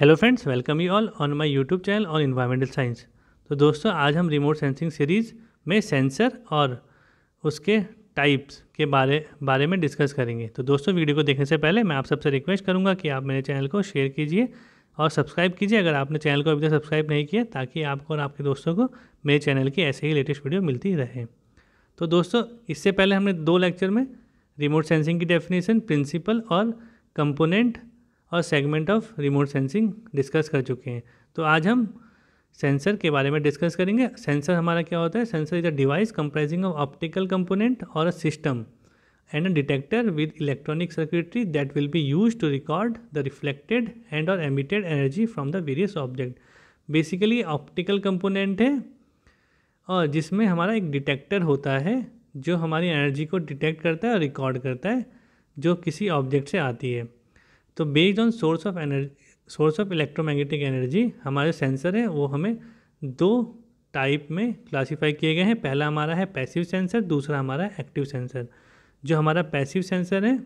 hello friends welcome you all on my YouTube channel on environmental science तो दोस्तों आज हम रिमोट सेंसिंग सीरीज़ में सेंसर और उसके टाइप्स के बारे बारे में डिस्कस करेंगे तो दोस्तों वीडियो को देखने से पहले मैं आप सबसे रिक्वेस्ट करूंगा कि आप मेरे चैनल को शेयर कीजिए और सब्सक्राइब कीजिए अगर आपने चैनल को अभी तक सब्सक्राइब नहीं किया ताकि आपको और आपके दोस्तों को मेरे चैनल की ऐसे ही लेटेस्ट वीडियो मिलती रहे तो दोस्तों इससे पहले हमने दो लेक्चर में रिमोट सेंसिंग की डेफिनेशन प्रिंसिपल और कंपोनेंट और segment of remote sensing discuss कर चुके हैं तो आज हम सेंसर के बारे में डिस्कस करेंगे सेंसर हमारा क्या होता है sensor is a device comprising of optical component और a system and a detector with electronic circuitry that will be use to record the reflected and और emitted energy from the various object basically optical component है और जिसमें हमारा एक detector होता है जो हमारी एनर्जी को डिटेक्ट करता है और रिकॉर्ड करता है जो किसी ऑब्जेक्ट से आती है तो based on source of energy source of electromagnetic energy हमारे सेंसर हैं वो हमें दो टाइप में क्लासीफाई किए गए हैं पहला हमारा है पैसिव सेंसर दूसरा हमारा एक्टिव सेंसर जो हमारा पैसिव सेंसर है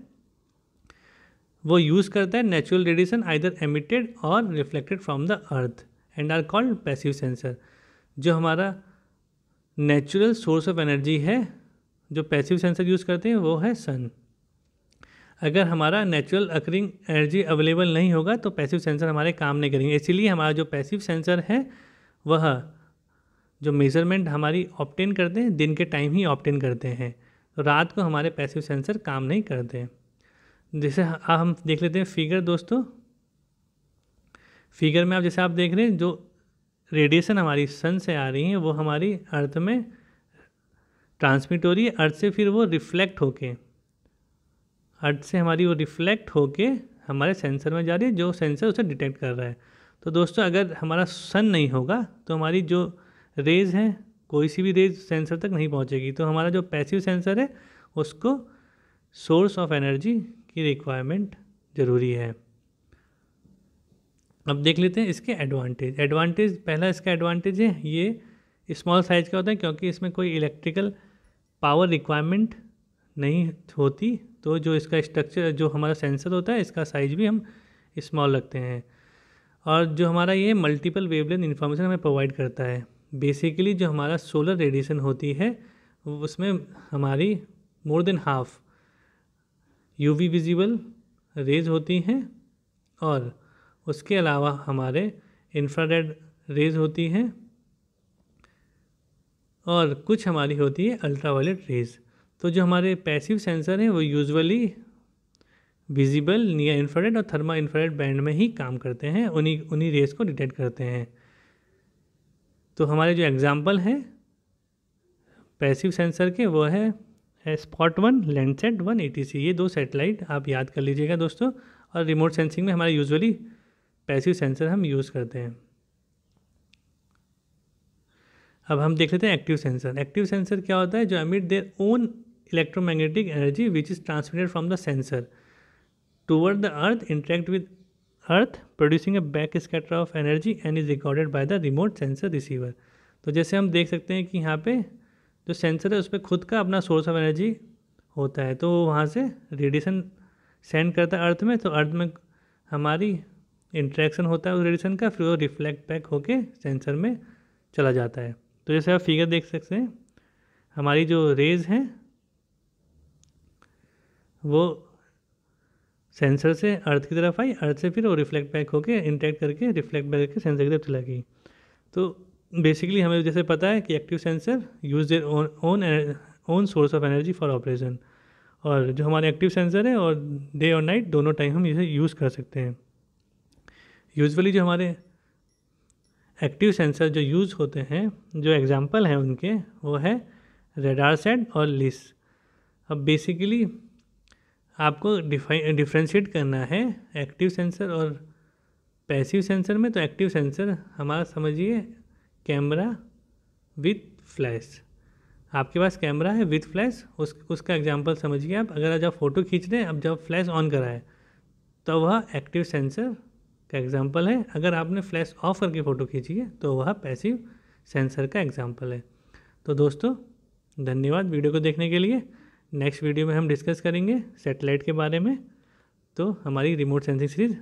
वो यूज़ करता है नेचुरल रेडिएशन आइदर एमिटेड और reflected from the earth and are called passive sensor जो हमारा नेचुरल सोर्स ऑफ एनर्जी है जो पैसिव सेंसर यूज़ करते हैं वो है सन अगर हमारा नेचुरल अकरिंग एनर्जी अवेलेबल नहीं होगा तो पैसिव सेंसर हमारे काम नहीं करेंगे इसीलिए हमारा जो पैसिव सेंसर है वह जो मेज़रमेंट हमारी ऑप्टेन करते हैं दिन के टाइम ही ऑप्टेन करते हैं तो रात को हमारे पैसिव सेंसर काम नहीं करते जैसे हाँ, हम देख लेते हैं फिगर दोस्तों फिगर में आप जैसे आप देख रहे हैं जो रेडिएशन हमारी सन से आ रही है वो हमारी अर्थ में ट्रांसमिट हो रही है अर्थ से फिर वो रिफ्लेक्ट होके अर्थ से हमारी वो रिफ्लेक्ट होके हमारे सेंसर में जा रही है जो सेंसर उसे डिटेक्ट कर रहा है तो दोस्तों अगर हमारा सन नहीं होगा तो हमारी जो रेज़ है कोई सी भी रेज सेंसर तक नहीं पहुंचेगी तो हमारा जो पैसिव सेंसर है उसको सोर्स ऑफ एनर्जी की रिक्वायरमेंट ज़रूरी है अब देख लेते हैं इसके एडवांटेज एडवांटेज पहला इसका एडवांटेज है ये स्मॉल साइज का होता है क्योंकि इसमें कोई इलेक्ट्रिकल पावर रिक्वायरमेंट नहीं होती तो जो इसका स्ट्रक्चर जो हमारा सेंसर होता है इसका साइज भी हम स्मॉल रखते हैं और जो हमारा ये मल्टीपल वेवलेंथ इन्फॉर्मेशन हमें प्रोवाइड करता है बेसिकली जो हमारा सोलर रेडिएशन होती है उसमें हमारी more than half UV visible rays होती हैं और उसके अलावा हमारे इंफ्रारेड रेज होती हैं और कुछ हमारी होती है अल्ट्रावायलेट रेज़ तो जो हमारे पैसिव सेंसर हैं वो यूजुअली विजिबल नियर इन्फ्रारेड और थर्मा इन्फ्रारेड बैंड में ही काम करते हैं उन्हीं उन्हीं रेस को डिटेक्ट करते हैं तो हमारे जो एग्जाम्पल हैं पैसिव सेंसर के वो है, SPOT one Landsat one A ये दो सेटेलाइट आप याद कर लीजिएगा दोस्तों और रिमोट सेंसिंग में हमारे यूजुअली पैसिव सेंसर हम यूज़ करते हैं अब हम देख लेते हैं एक्टिव सेंसर एक्टिव सेंसर क्या होता है जो emit their own electromagnetic energy which is transmitted from the sensor toward the earth interact with earth producing a back scatter of energy and is recorded by the remote sensor receiver तो जैसे हम देख सकते हैं कि यहाँ पे जो सेंसर है उस पर खुद का अपना सोर्स ऑफ एनर्जी होता है तो वो वहाँ से रेडिएशन सेंड करता है अर्थ में तो अर्थ में हमारी इंट्रैक्शन होता है उस रेडिएशन का फिर वो रिफ्लेक्ट बैक होके सेंसर में चला जाता है तो जैसे आप फिगर देख सकते हैं हमारी जो रेज हैं वो सेंसर से अर्थ की तरफ आई अर्थ से फिर वो रिफ्लेक्ट बैक होके इंटैक्ट करके रिफ्लेक्ट बैक करके सेंसर की तरफ चला गई तो बेसिकली हमें जैसे पता है कि active sensor use their own own source of energy for operation और जो हमारे एक्टिव सेंसर है और डे और नाइट दोनों टाइम हम इसे यूज़ कर सकते हैं यूजुअली जो हमारे एक्टिव सेंसर जो यूज़ होते हैं जो एग्ज़ाम्पल हैं उनके वो है रेडार सेट और लिस अब बेसिकली आपको डिफाइन डिफ्रेंशिएट करना है एक्टिव सेंसर और पैसिव सेंसर में तो एक्टिव सेंसर हमारा समझिए कैमरा विथ फ्लैश आपके पास कैमरा है विथ फ्लैश उस उसका एग्जांपल समझिए आप अगर जब फ़ोटो खींच रहे हैं अब जब फ्लैश ऑन कराए तो वह एक्टिव सेंसर का एग्जांपल है अगर आपने फ्लैश ऑफ करके फ़ोटो खींची है तो वह पैसिव सेंसर का एग्जांपल है तो दोस्तों धन्यवाद वीडियो को देखने के लिए नेक्स्ट वीडियो में हम डिस्कस करेंगे सेटेलाइट के बारे में तो हमारी रिमोट सेंसिंग सीरीज़